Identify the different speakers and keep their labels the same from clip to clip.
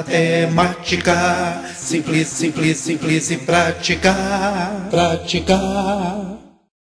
Speaker 1: matemática, simples, simples, simples e prática,
Speaker 2: prática.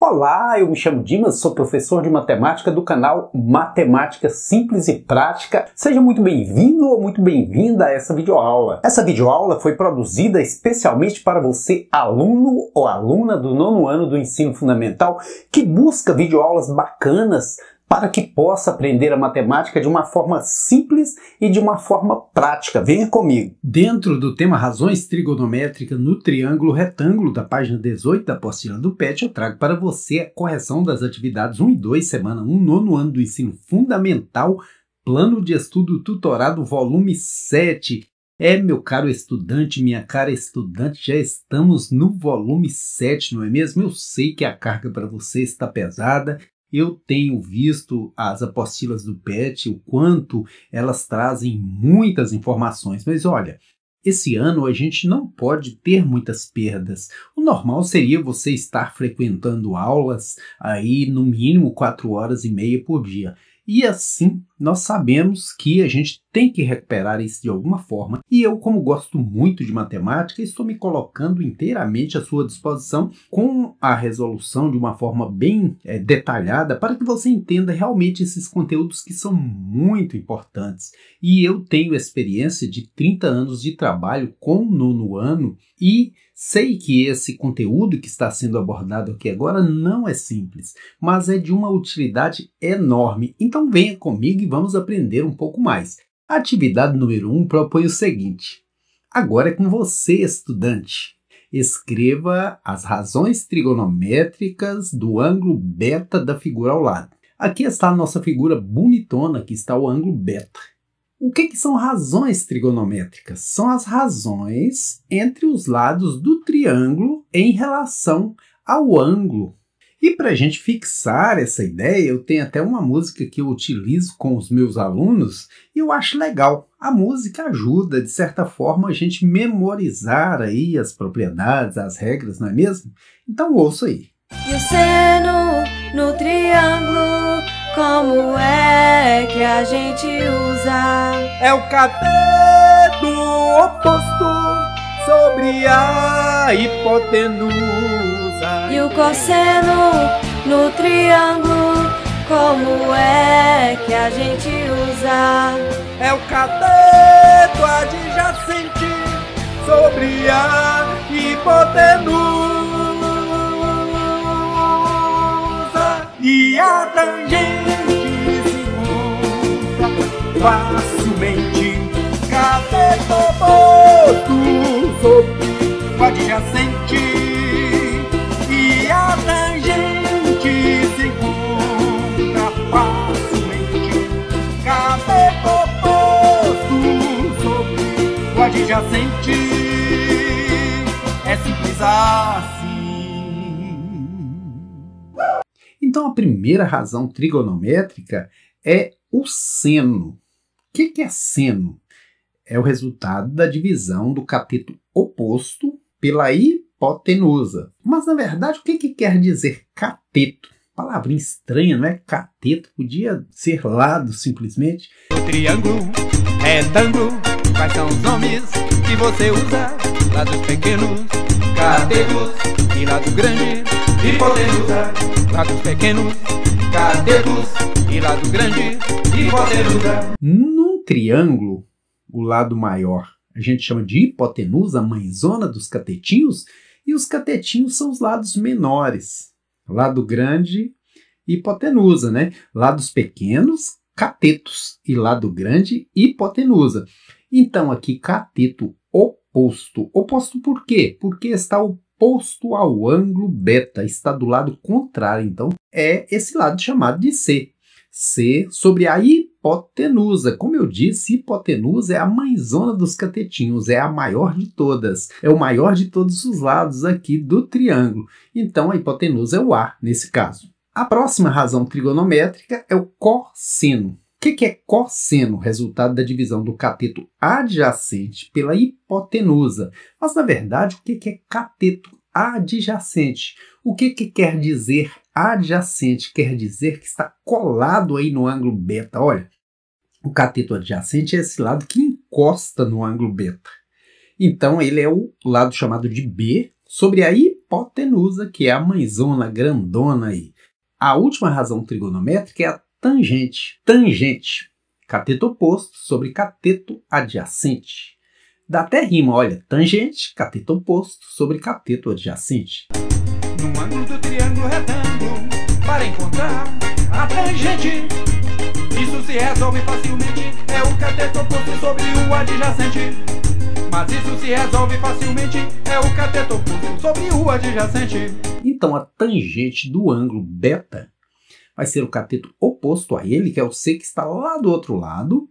Speaker 2: Olá, eu me chamo Dimas, sou professor de matemática do canal Matemática Simples e Prática. Seja muito bem-vindo ou muito bem-vinda a essa videoaula. Essa videoaula foi produzida especialmente para você, aluno ou aluna do nono ano do ensino fundamental, que busca videoaulas bacanas para que possa aprender a matemática de uma forma simples e de uma forma prática. Venha comigo. Dentro do tema razões trigonométricas no triângulo retângulo da página 18 da apostila do PET, eu trago para você a correção das atividades 1 e 2, semana 1, nono ano do ensino fundamental, plano de estudo tutorado, volume 7. É, meu caro estudante, minha cara estudante, já estamos no volume 7, não é mesmo? Eu sei que a carga para você está pesada, eu tenho visto as apostilas do PET, o quanto elas trazem muitas informações, mas olha, esse ano a gente não pode ter muitas perdas. O normal seria você estar frequentando aulas aí no mínimo 4 horas e meia por dia. E assim nós sabemos que a gente tem que recuperar isso de alguma forma, e eu, como gosto muito de matemática, estou me colocando inteiramente à sua disposição com a resolução de uma forma bem é, detalhada para que você entenda realmente esses conteúdos que são muito importantes. E eu tenho experiência de 30 anos de trabalho com o nono ano e Sei que esse conteúdo que está sendo abordado aqui agora não é simples, mas é de uma utilidade enorme. Então venha comigo e vamos aprender um pouco mais. A atividade número 1 um propõe o seguinte: agora é com você, estudante. Escreva as razões trigonométricas do ângulo beta da figura ao lado. Aqui está a nossa figura bonitona, que está o ângulo beta. O que, que são razões trigonométricas? São as razões entre os lados do triângulo em relação ao ângulo e para a gente fixar essa ideia, eu tenho até uma música que eu utilizo com os meus alunos e eu acho legal. A música ajuda, de certa forma, a gente memorizar aí as propriedades, as regras, não é mesmo? Então ouça aí.
Speaker 1: E o seno no triângulo, como é que a gente usa? É o cateto oposto sobre a hipotenusa e o cosseno no triângulo. Como é que a gente usa? É o cateto adjacente sobre a hipotenusa e a tangente usa facilmente cateto oposto sobre o adjacente. já senti. É simples assim.
Speaker 2: Então a primeira razão trigonométrica é o seno. O que, é seno? É o resultado da divisão do cateto oposto pela hipotenusa. Mas na verdade, o que, que quer dizer cateto? Palavra estranha, não é? Cateto podia ser lado simplesmente. Triângulo, retângulo
Speaker 1: Quais são os nomes que você usa lá dos pequenos cadetos e lá do grande hipotenusa? Lá dos pequenos cadetos e lá do grande hipotenusa.
Speaker 2: Num triângulo, o lado maior a gente chama de hipotenusa, a mãezona dos catetinhos, e os catetinhos são os lados menores. Lado grande, hipotenusa, né? Lados pequenos, catetos, e lado grande, hipotenusa. Então, aqui, cateto oposto. Oposto por quê? Porque está oposto ao ângulo beta, está do lado contrário. Então, é esse lado chamado de C. C sobre a hipotenusa. Como eu disse, hipotenusa é a mãezona dos catetinhos, é a maior de todas, é o maior de todos os lados aqui do triângulo. Então, a hipotenusa é o A nesse caso. A próxima razão trigonométrica é o cosseno que, que é cosseno, resultado da divisão do cateto adjacente pela hipotenusa? Mas, na verdade, o que, que é cateto adjacente? O que, que quer dizer adjacente? Quer dizer que está colado aí no ângulo beta. Olha, o cateto adjacente é esse lado que encosta no ângulo beta. Então, ele é o lado chamado de B sobre a hipotenusa, que é a mãezona grandona aí. A última razão trigonométrica é a tangente. Tangente, cateto oposto sobre cateto adjacente. Dá até rima, olha, tangente, cateto oposto sobre cateto adjacente.
Speaker 1: No ângulo do triângulo retângulo, para encontrar a tangente. Isso se resolve facilmente, é o cateto oposto sobre o adjacente. Mas isso se resolve facilmente, é o cateto oposto sobre o
Speaker 2: adjacente. Então a tangente do ângulo beta vai ser o cateto oposto a ele, que é o C que está lá do outro lado,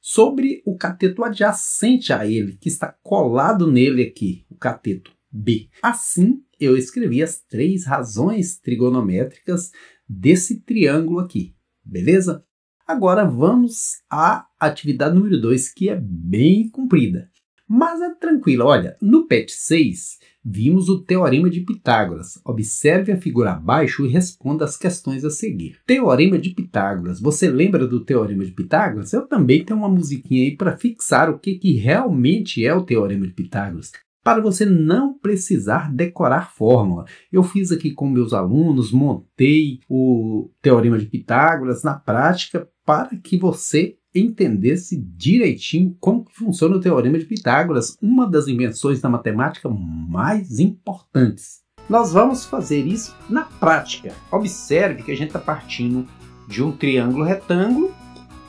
Speaker 2: sobre o cateto adjacente a ele, que está colado nele aqui, o cateto B. Assim, eu escrevi as três razões trigonométricas desse triângulo aqui, beleza? Agora vamos à atividade número 2, que é bem comprida. Mas é tranquilo, olha, no PET 6 vimos o Teorema de Pitágoras. Observe a figura abaixo e responda as questões a seguir. Teorema de Pitágoras. Você lembra do Teorema de Pitágoras? Eu também tenho uma musiquinha aí para fixar o que, que realmente é o Teorema de Pitágoras. Para você não precisar decorar fórmula. Eu fiz aqui com meus alunos, montei o Teorema de Pitágoras na prática para que você entendesse direitinho como funciona o Teorema de Pitágoras, uma das invenções da matemática mais importantes. Nós vamos fazer isso na prática. Observe que a gente está partindo de um triângulo retângulo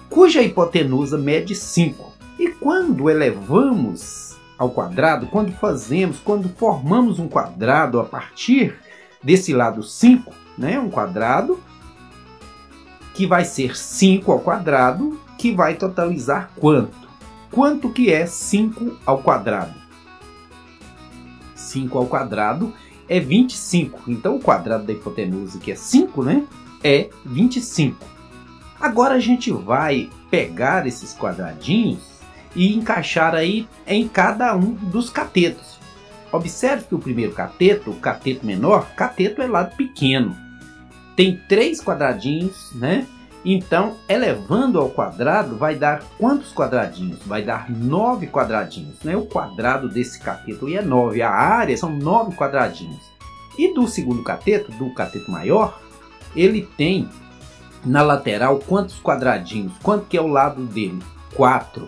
Speaker 2: cuja hipotenusa mede 5. E quando elevamos ao quadrado, quando fazemos, quando formamos um quadrado a partir desse lado 5, né, um quadrado que vai ser 5 ao quadrado que vai totalizar quanto? Quanto que é 5 ao quadrado? 5 ao quadrado é 25. Então o quadrado da hipotenusa, que é 5, né? É 25. Agora a gente vai pegar esses quadradinhos e encaixar aí em cada um dos catetos. Observe que o primeiro cateto, o cateto menor, cateto é lado pequeno. Tem três quadradinhos, né? Então, elevando ao quadrado, vai dar quantos quadradinhos? Vai dar 9 quadradinhos. Né? O quadrado desse cateto é 9, a área são 9 quadradinhos. E do segundo cateto, do cateto maior, ele tem na lateral quantos quadradinhos? Quanto que é o lado dele? 4.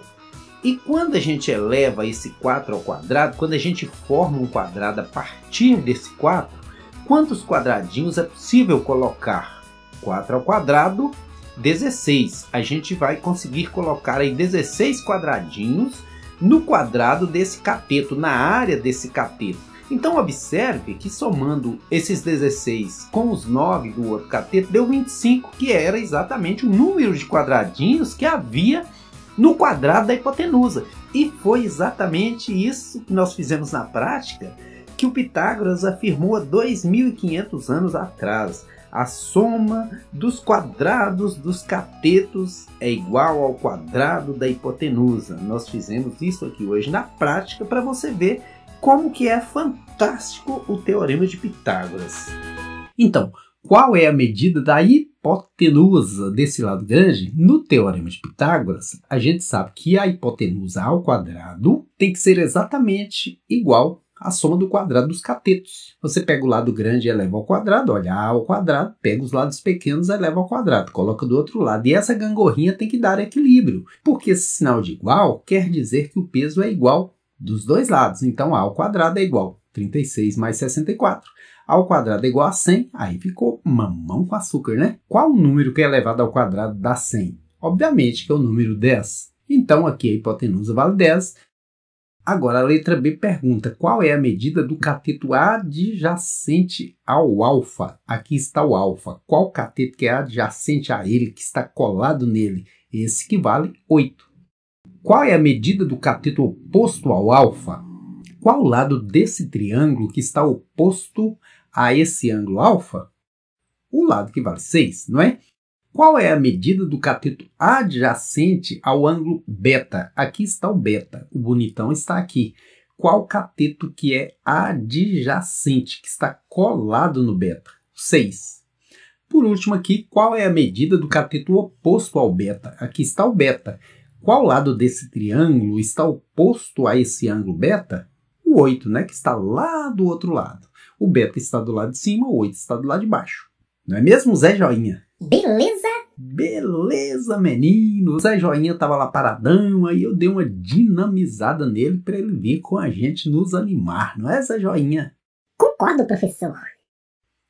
Speaker 2: E quando a gente eleva esse 4 ao quadrado, quando a gente forma um quadrado a partir desse 4, quantos quadradinhos é possível colocar? 4 ao quadrado 16. A gente vai conseguir colocar aí 16 quadradinhos no quadrado desse cateto, na área desse cateto. Então observe que somando esses 16 com os 9 do outro cateto deu 25, que era exatamente o número de quadradinhos que havia no quadrado da hipotenusa. E foi exatamente isso que nós fizemos na prática que o Pitágoras afirmou há 2.500 anos atrás. A soma dos quadrados dos catetos é igual ao quadrado da hipotenusa. Nós fizemos isso aqui hoje na prática para você ver como que é fantástico o teorema de Pitágoras. Então, qual é a medida da hipotenusa desse lado grande? No teorema de Pitágoras, a gente sabe que a hipotenusa ao quadrado tem que ser exatamente igual a soma do quadrado dos catetos. Você pega o lado grande e eleva ao quadrado, olha A ao quadrado, pega os lados pequenos e eleva ao quadrado, coloca do outro lado. E essa gangorrinha tem que dar equilíbrio, porque esse sinal de igual quer dizer que o peso é igual dos dois lados. Então A ao quadrado é igual 36 mais 64. A ao quadrado é igual a 100, aí ficou mamão com açúcar, né? Qual o número que é elevado ao quadrado dá 100? Obviamente que é o número 10. Então aqui a hipotenusa vale 10 Agora, a letra B pergunta qual é a medida do cateto adjacente ao alfa. Aqui está o alfa. Qual cateto que é adjacente a ele, que está colado nele? Esse que vale 8. Qual é a medida do cateto oposto ao alfa? Qual lado desse triângulo que está oposto a esse ângulo alfa? O lado que vale 6, não é? Qual é a medida do cateto adjacente ao ângulo beta? Aqui está o beta, o bonitão está aqui. Qual cateto que é adjacente, que está colado no beta? 6. Por último aqui, qual é a medida do cateto oposto ao beta? Aqui está o beta. Qual lado desse triângulo está oposto a esse ângulo beta? O 8, né, que está lá do outro lado. O beta está do lado de cima, o 8 está do lado de baixo. Não é mesmo, Zé Joinha? Beleza! Beleza, menino! O Zé Joinha tava lá paradão, aí eu dei uma dinamizada nele para ele vir com a gente nos animar, não é, Zé Joinha? Concordo, professor.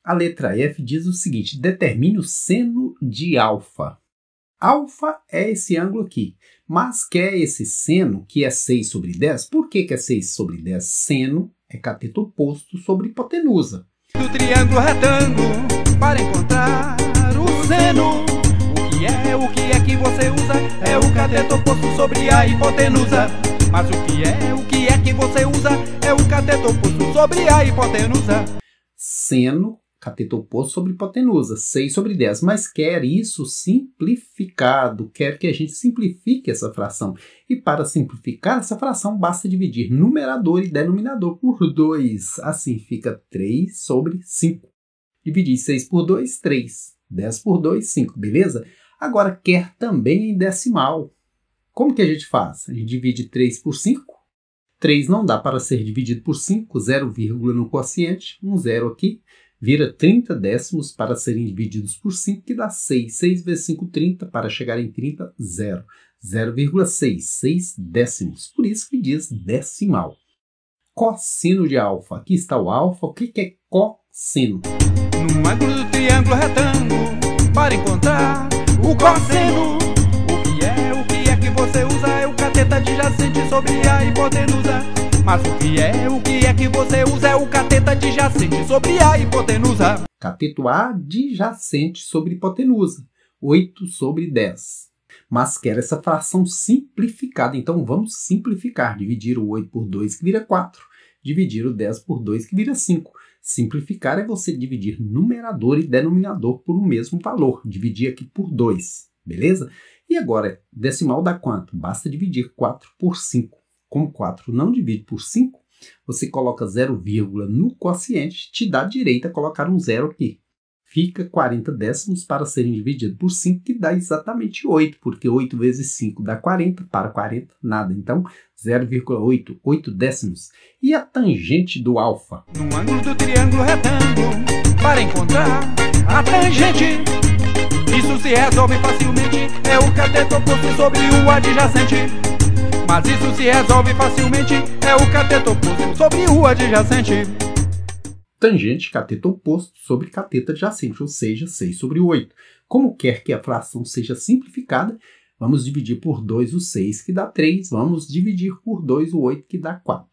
Speaker 2: A letra F diz o seguinte: determine o seno de alfa. Alfa é esse ângulo aqui, mas quer esse seno, que é 6 sobre 10. Por que, que é 6 sobre 10? Seno é cateto oposto sobre hipotenusa.
Speaker 1: Do triângulo é
Speaker 2: retângulo, para encontrar
Speaker 1: cateto oposto sobre a hipotenusa. Mas o que é, o que é que você usa é o cateto oposto sobre a hipotenusa.
Speaker 2: Seno, cateto oposto sobre hipotenusa, 6 sobre 10. Mas quer isso simplificado, quer que a gente simplifique essa fração. E para simplificar essa fração, basta dividir numerador e denominador por 2. Assim fica 3 sobre 5. Dividir 6 por 2, 3. 10 por 2, 5, beleza? Agora, quer também em decimal. Como que a gente faz? A gente divide 3 por 5. 3 não dá para ser dividido por 5, 0, vírgula no quociente, um zero aqui, vira 30 décimos para serem divididos por 5, que dá 6. 6 vezes 5, 30, para chegar em 30, 0. 0,6, 6 décimos. Por isso que diz decimal. Cosseno de alfa. Aqui está o alfa. O que é cosseno? No ângulo do triângulo retângulo, para encontrar
Speaker 1: o cosseno você usa é o cateta adjacente sobre a hipotenusa. Mas o que é, o que é que você usa é o cateta adjacente sobre
Speaker 2: a hipotenusa. Cateto adjacente sobre hipotenusa, 8 sobre 10. Mas quero essa fração simplificada, então vamos simplificar. Dividir o 8 por 2 que vira 4, dividir o 10 por 2 que vira 5. Simplificar é você dividir numerador e denominador por o um mesmo valor, dividir aqui por 2, beleza? E agora, decimal dá quanto? Basta dividir 4 por 5. Como 4 não divide por 5, você coloca 0, no quociente, te dá direito a colocar um zero aqui. Fica 40 décimos para serem divididos por 5, que dá exatamente 8, porque 8 vezes 5 dá 40, para 40, nada. Então, 0,8, 8 décimos. E a tangente do alfa? No
Speaker 1: ângulo do triângulo retângulo, para encontrar a tangente. Isso se resolve facilmente, é o cateto oposto sobre o adjacente. Mas isso se resolve facilmente, é o cateto oposto sobre o adjacente.
Speaker 2: Tangente, cateto oposto sobre cateto adjacente, ou seja, 6 sobre 8. Como quer que a fração seja simplificada, vamos dividir por 2 o 6, que dá 3, vamos dividir por 2 o 8, que dá 4.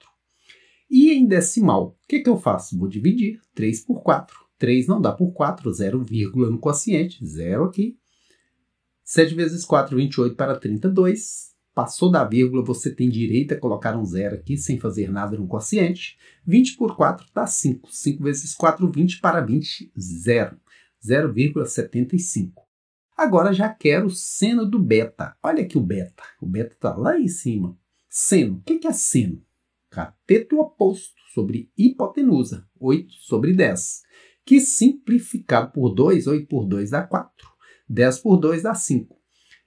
Speaker 2: E em decimal, o que, que eu faço? Vou dividir 3 por 4. 3 não dá por 4, 0, vírgula no quociente, 0 aqui. 7 vezes 4, 28 para 32. Passou da vírgula, você tem direito a colocar um zero aqui sem fazer nada no quociente. 20 por 4 dá 5. 5 vezes 4, 20 para 20, 0. 0,75. Agora já quero o seno do beta. Olha aqui o beta. O beta está lá em cima. Seno. O que é seno? Cateto oposto sobre hipotenusa. 8 sobre 10 que simplificado por 2, 8 por 2 dá 4, 10 por 2 dá 5.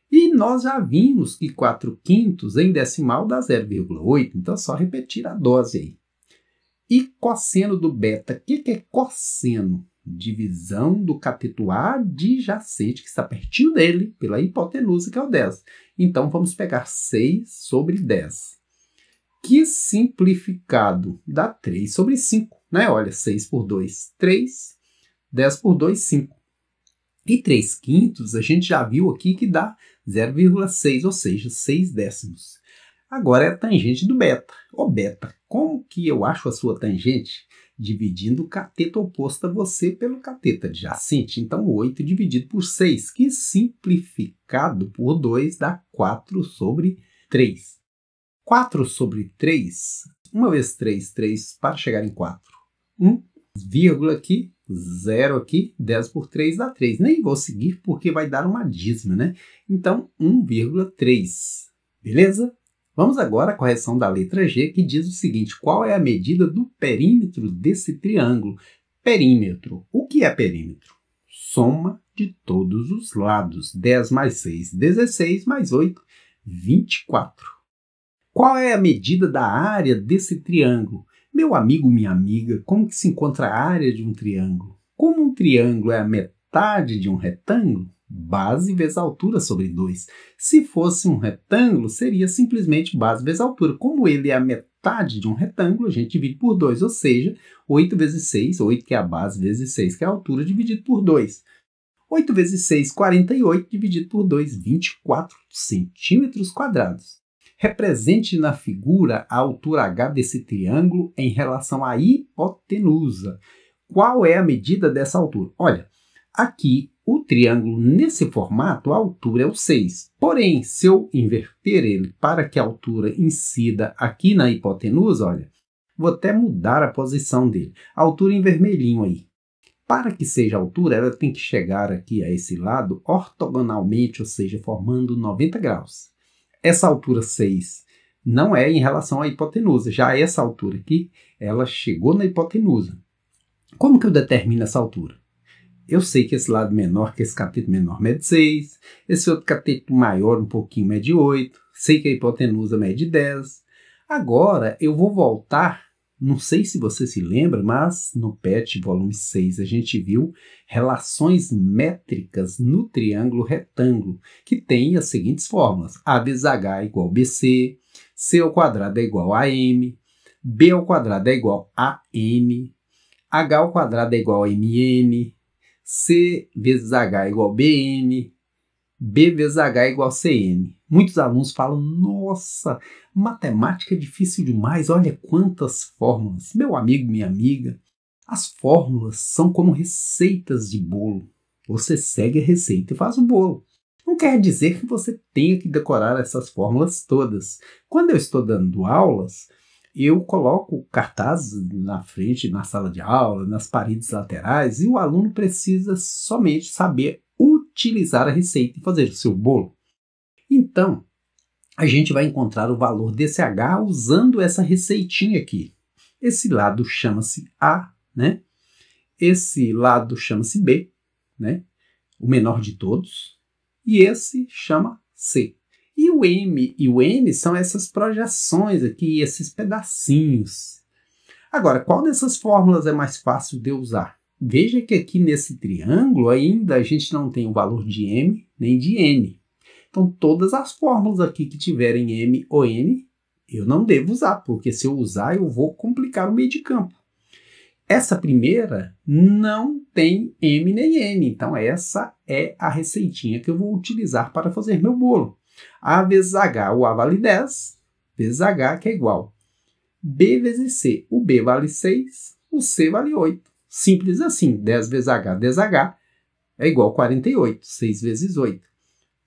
Speaker 2: E nós já vimos que 4 quintos em decimal dá 0,8, então é só repetir a dose aí. E cosseno do beta, o que, que é cosseno? Divisão do cateto adjacente, que está pertinho dele, pela hipotenusa, que é o 10. Então vamos pegar 6 sobre 10 que simplificado dá 3 sobre 5, né? Olha, 6 por 2, 3, 10 por 2, 5. E 3 quintos a gente já viu aqui que dá 0,6, ou seja, 6 décimos. Agora é a tangente do beta. Ô beta, como que eu acho a sua tangente? Dividindo o cateto oposto a você pelo cateto adjacente. Então, 8 dividido por 6, que simplificado por 2 dá 4 sobre 3. 4 sobre 3, uma vez 3, 3 para chegar em 4. 1, vírgula aqui, 0 aqui, 10 por 3 dá 3. Nem vou seguir porque vai dar uma dízima, né? Então, 1,3. Beleza? Vamos agora à correção da letra G, que diz o seguinte: qual é a medida do perímetro desse triângulo? Perímetro. O que é perímetro? Soma de todos os lados. 10 mais 6, 16, mais 8, 24. Qual é a medida da área desse triângulo? Meu amigo, minha amiga, como que se encontra a área de um triângulo? Como um triângulo é a metade de um retângulo, base vezes altura sobre 2. Se fosse um retângulo, seria simplesmente base vezes altura. Como ele é a metade de um retângulo, a gente divide por 2, ou seja, 8 vezes 6, 8 que é a base, vezes 6 que é a altura, dividido por 2. 8 vezes 6, 48, dividido por 2, 24 centímetros quadrados represente na figura a altura h desse triângulo em relação à hipotenusa. Qual é a medida dessa altura? Olha, aqui o triângulo nesse formato, a altura é o 6. Porém, se eu inverter ele para que a altura incida aqui na hipotenusa, olha, vou até mudar a posição dele. A altura em vermelhinho aí. Para que seja a altura, ela tem que chegar aqui a esse lado ortogonalmente, ou seja, formando 90 graus essa altura 6 não é em relação à hipotenusa. Já essa altura aqui, ela chegou na hipotenusa. Como que eu determino essa altura? Eu sei que esse lado menor, que esse cateto menor mede 6, esse outro cateto maior um pouquinho mede 8, sei que a hipotenusa mede 10. Agora eu vou voltar não sei se você se lembra, mas no PET volume 6 a gente viu relações métricas no triângulo retângulo, que tem as seguintes fórmulas: A vezes H é igual a BC, C ao quadrado é igual a M, B ao quadrado é igual a N, H ao quadrado é igual a MN, C vezes H é igual a BN, B vezes H é igual a CN. Muitos alunos falam: nossa, matemática é difícil demais, olha quantas fórmulas. Meu amigo, minha amiga, as fórmulas são como receitas de bolo. Você segue a receita e faz o bolo. Não quer dizer que você tenha que decorar essas fórmulas todas. Quando eu estou dando aulas, eu coloco cartazes na frente, na sala de aula, nas paredes laterais, e o aluno precisa somente saber utilizar a receita e fazer o seu bolo. Então, a gente vai encontrar o valor desse H usando essa receitinha aqui. Esse lado chama-se A, né? Esse lado chama-se B, né? O menor de todos. E esse chama C. E o M e o N são essas projeções aqui, esses pedacinhos. Agora, qual dessas fórmulas é mais fácil de usar? Veja que aqui nesse triângulo ainda a gente não tem o valor de M nem de N. Então, todas as fórmulas aqui que tiverem M ou N, eu não devo usar, porque se eu usar, eu vou complicar o meio de campo. Essa primeira não tem M nem N, então essa é a receitinha que eu vou utilizar para fazer meu bolo. A vezes H, o A vale 10, vezes H, que é igual B vezes C, o B vale 6, o C vale 8. Simples assim, 10 vezes H, 10H, é igual a 48, 6 vezes 8.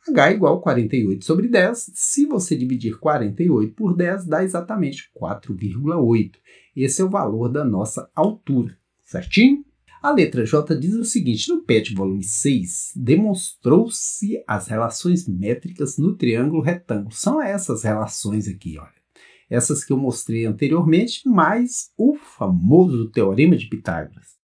Speaker 2: H é igual a 48 sobre 10. Se você dividir 48 por 10, dá exatamente 4,8. Esse é o valor da nossa altura, certinho? A letra J diz o seguinte: no PET volume 6, demonstrou-se as relações métricas no triângulo retângulo. São essas relações aqui, olha. Essas que eu mostrei anteriormente, mais o famoso teorema de Pitágoras.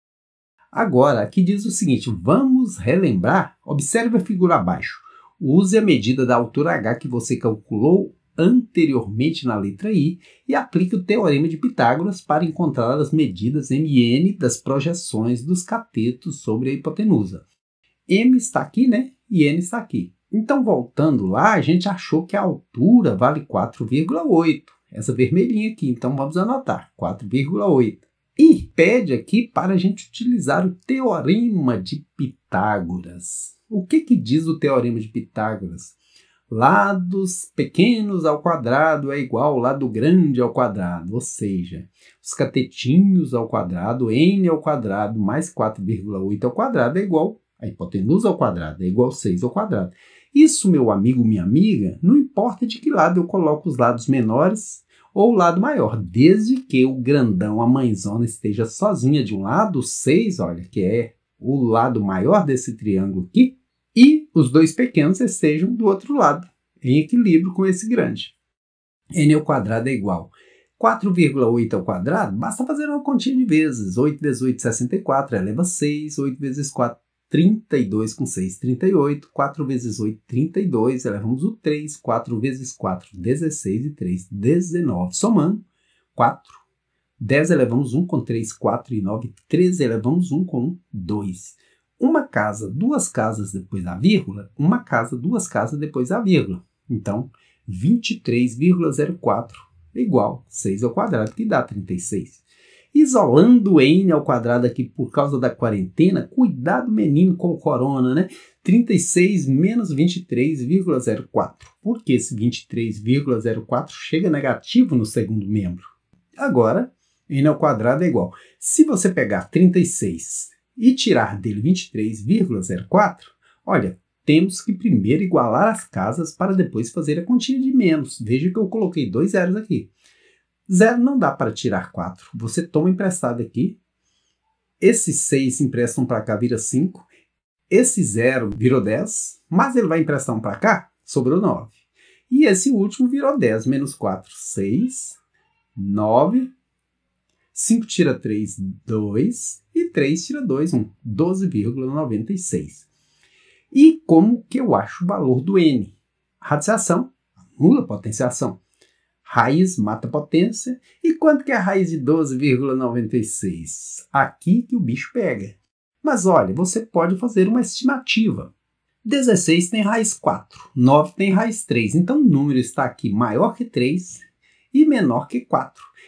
Speaker 2: Agora, aqui diz o seguinte: vamos relembrar, observe a figura abaixo. Use a medida da altura H que você calculou anteriormente na letra I e aplique o teorema de Pitágoras para encontrar as medidas MN das projeções dos catetos sobre a hipotenusa. M está aqui, né? E N está aqui. Então, voltando lá, a gente achou que a altura vale 4,8. Essa vermelhinha aqui, então vamos anotar, 4,8. E pede aqui para a gente utilizar o teorema de Pitágoras. O que, que diz o teorema de Pitágoras? Lados pequenos ao quadrado é igual ao lado grande ao quadrado, ou seja, os catetinhos ao quadrado, n ao quadrado mais 4,8 ao quadrado é igual a hipotenusa ao quadrado, é igual a 6 ao quadrado. Isso, meu amigo, minha amiga, não importa de que lado eu coloco os lados menores ou o lado maior, desde que o grandão, a mãezona, esteja sozinha de um lado, 6, olha, que é o lado maior desse triângulo aqui e os dois pequenos estejam do outro lado, em equilíbrio com esse grande. n ao quadrado é igual 4,8 ao quadrado, basta fazer uma continha de vezes. 8 vezes 8, 64, eleva 6. 8 vezes 4, 32 com 6, 38. 4 vezes 8, 32, elevamos o 3. 4 vezes 4, 16 e 3, 19. Somando, 4 10 elevamos 1 com 3, 4 e 9, 13 elevamos 1 com 2. Uma casa, duas casas depois da vírgula, uma casa, duas casas depois da vírgula. Então, 23,04 igual 6 ao quadrado, que dá 36. Isolando o N ao quadrado aqui por causa da quarentena, cuidado menino com o corona, né? 36 menos 23,04. Por que esse 23,04 chega negativo no segundo membro. Agora, n ao quadrado é igual. Se você pegar 36 e tirar dele 23,04, olha, temos que primeiro igualar as casas para depois fazer a continha de menos. Veja que eu coloquei dois zeros aqui. Zero não dá para tirar 4. Você toma emprestado aqui. Esse 6 emprestam para cá, vira 5. Esse 0 virou 10, mas ele vai emprestar um para cá, sobrou 9. E esse último virou 10, menos 4, 6, 9, 5 tira 3, 2. E 3 tira 2, 1. 12,96. E como que eu acho o valor do N? Radiciação anula potenciação. Raiz mata potência. E quanto que é a raiz de 12,96? Aqui que o bicho pega. Mas olha, você pode fazer uma estimativa. 16 tem raiz 4, 9 tem raiz 3. Então o número está aqui maior que 3 e menor que 4.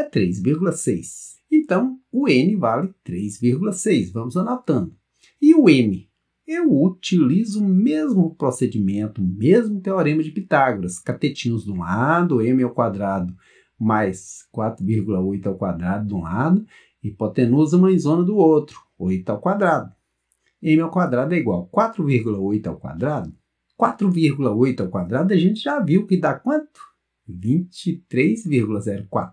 Speaker 2: é 3,6. Então, o N vale 3,6. Vamos anotando. E o M? Eu utilizo o mesmo procedimento, o mesmo teorema de Pitágoras. Catetinhos de um lado, M ao quadrado mais 4,8 ao quadrado de um lado, hipotenusa mais zona do outro, 8 ao quadrado. M ao quadrado é igual a 4,8 ao quadrado. 4,8 ao quadrado a gente já viu que dá quanto? 23,04.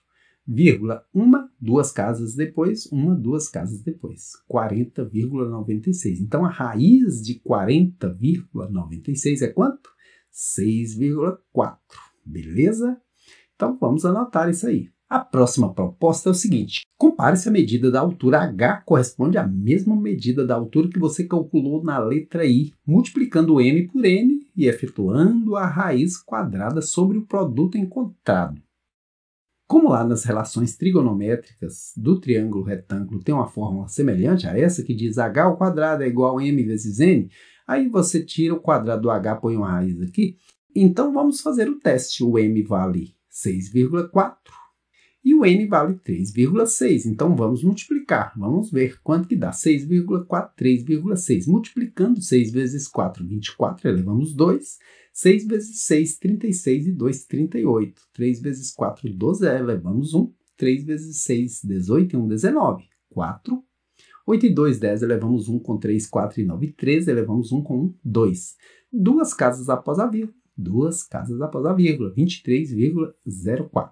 Speaker 2: vírgula, uma, duas casas depois, uma, duas casas depois, 40,96. Então a raiz de 40,96 é quanto? 6,4, beleza? Então vamos anotar isso aí. A próxima proposta é o seguinte: compare se a medida da altura h corresponde à mesma medida da altura que você calculou na letra i, multiplicando m por n e efetuando a raiz quadrada sobre o produto encontrado. Como lá nas relações trigonométricas do triângulo retângulo tem uma fórmula semelhante a essa, que diz h ao quadrado é igual a m vezes n, aí você tira o quadrado do h, põe uma raiz aqui. Então vamos fazer o teste. O m vale 6,4 e o n vale 3,6. Então vamos multiplicar, vamos ver quanto que dá 3,6 Multiplicando 6 vezes 4, 24, elevamos 2. 6 vezes 6, 36 e 2, 38. 3 vezes 4, 12, elevamos 1. 3 vezes 6, 18 e 1, 19. 4. 8 e 2, 10, elevamos 1 com 3, 4 e 9, 13, elevamos 1 com 1, 2. Duas casas após a vírgula, duas casas após a vírgula, 23,04.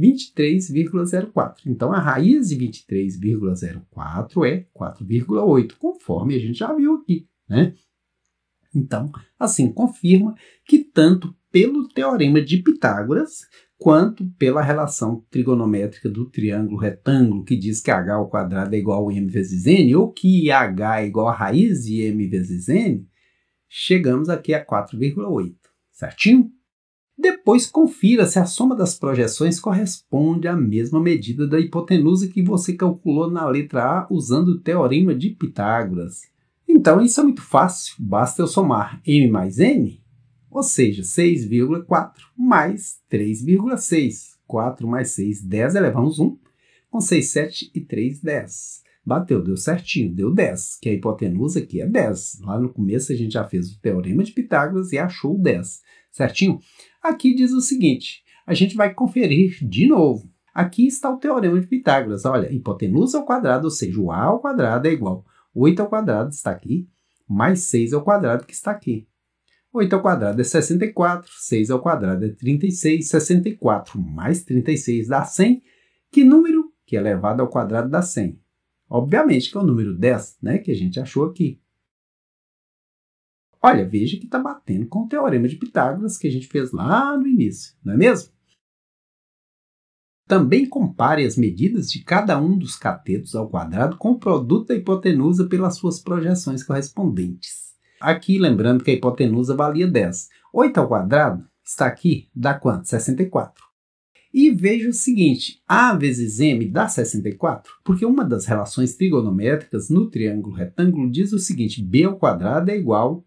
Speaker 2: 23,04. Então, a raiz de 23,04 é 4,8, conforme a gente já viu aqui, né? Então, assim, confirma que tanto pelo teorema de Pitágoras, quanto pela relação trigonométrica do triângulo retângulo, que diz que h ao quadrado é igual a m vezes n, ou que h é igual a raiz de m vezes n, chegamos aqui a 4,8, certinho? Depois confira se a soma das projeções corresponde à mesma medida da hipotenusa que você calculou na letra A usando o teorema de Pitágoras. Então isso é muito fácil, basta eu somar m mais n, ou seja, 6,4 mais 3,6. 4 mais 6, 10, elevamos 1, com 6, 7 e 3, 10. Bateu, deu certinho, deu 10, que a hipotenusa aqui é 10. Lá no começo a gente já fez o teorema de Pitágoras e achou o 10 certinho? Aqui diz o seguinte: a gente vai conferir de novo. Aqui está o teorema de Pitágoras. Olha, hipotenusa ao quadrado, ou seja, o a ao quadrado é igual 8 ao quadrado está aqui, mais 6 ao quadrado que está aqui. 8 ao quadrado é 64, 6 ao quadrado é 36, 64 mais 36 dá 100. Que número que é elevado ao quadrado dá 100? Obviamente que é o número 10, né, que a gente achou aqui. Olha, veja que está batendo com o teorema de Pitágoras que a gente fez lá no início, não é mesmo? Também compare as medidas de cada um dos catetos ao quadrado com o produto da hipotenusa pelas suas projeções correspondentes. Aqui, lembrando que a hipotenusa valia 10. 8 ao quadrado está aqui, dá quanto? 64. E veja o seguinte, A vezes M dá 64, porque uma das relações trigonométricas no triângulo retângulo diz o seguinte, B ao quadrado é igual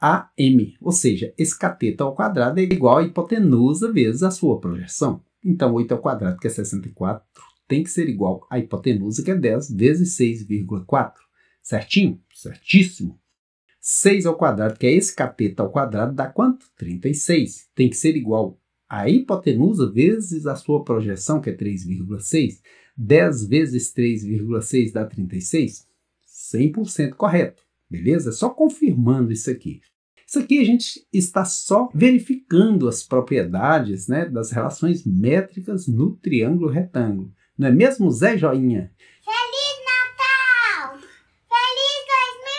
Speaker 2: AM, ou seja, esse cateto ao quadrado é igual à hipotenusa vezes a sua projeção. Então, 8 ao quadrado, que é 64, tem que ser igual à hipotenusa, que é 10, vezes 6,4. Certinho? Certíssimo. 6 ao quadrado, que é esse cateto ao quadrado, dá quanto? 36. Tem que ser igual à hipotenusa vezes a sua projeção, que é 3,6. 10 vezes 3,6 dá 36? 100% correto beleza? Só confirmando isso aqui. Isso aqui a gente está só verificando as propriedades né, das relações métricas no triângulo retângulo. Não é mesmo, Zé Joinha? Feliz Natal! Feliz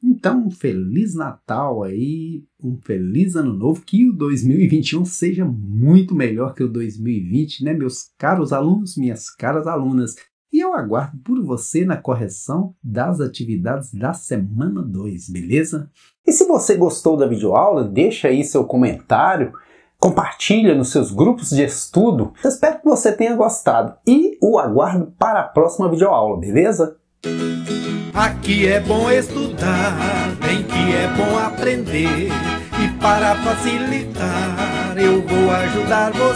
Speaker 2: 2021! Então, um Feliz Natal aí, um Feliz Ano Novo, que o 2021 seja muito melhor que o 2020, né, meus caros alunos, minhas caras alunas? E eu aguardo por você na correção das atividades da semana 2, beleza? E se você gostou da videoaula, deixa aí seu comentário, compartilha nos seus grupos de estudo. Eu espero que você tenha gostado e o aguardo para a próxima videoaula, beleza? Aqui é bom estudar, bem que é bom aprender.
Speaker 1: E para facilitar, eu vou ajudar você